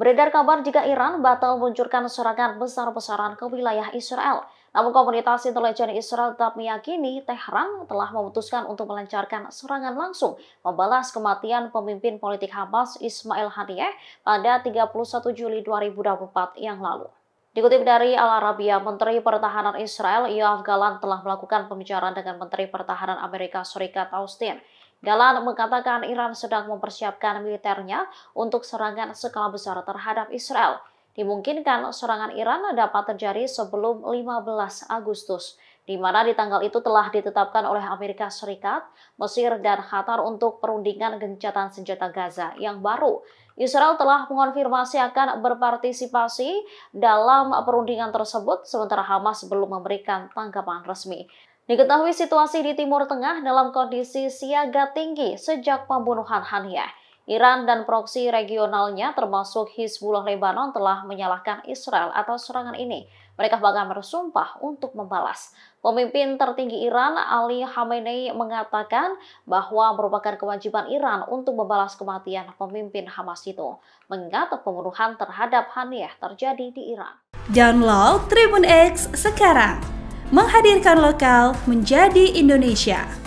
Beredar kabar jika Iran batal meluncurkan serangan besar-besaran ke wilayah Israel. Namun komunitas intelijen Israel tetap meyakini Tehran telah memutuskan untuk melancarkan serangan langsung membalas kematian pemimpin politik Hamas Ismail Haniyeh pada 31 Juli 2024 yang lalu. Dikutip dari Al Arabiya, Menteri Pertahanan Israel Yoav Galan telah melakukan pembicaraan dengan Menteri Pertahanan Amerika Serikat Austin. Galan mengatakan Iran sedang mempersiapkan militernya untuk serangan skala besar terhadap Israel. Dimungkinkan serangan Iran dapat terjadi sebelum 15 Agustus, di mana di tanggal itu telah ditetapkan oleh Amerika Serikat, Mesir, dan Qatar untuk perundingan gencatan senjata Gaza yang baru. Israel telah mengonfirmasi akan berpartisipasi dalam perundingan tersebut, sementara Hamas belum memberikan tanggapan resmi. Diketahui situasi di Timur Tengah dalam kondisi siaga tinggi sejak pembunuhan Haniah. Iran dan proksi regionalnya termasuk Hizbullah Lebanon telah menyalahkan Israel atas serangan ini. Mereka bahkan bersumpah untuk membalas. Pemimpin tertinggi Iran Ali Khamenei mengatakan bahwa merupakan kewajiban Iran untuk membalas kematian pemimpin Hamas itu, mengingat pembunuhan terhadap Haniyeh terjadi di Iran. Download Tribun X sekarang, menghadirkan lokal menjadi Indonesia.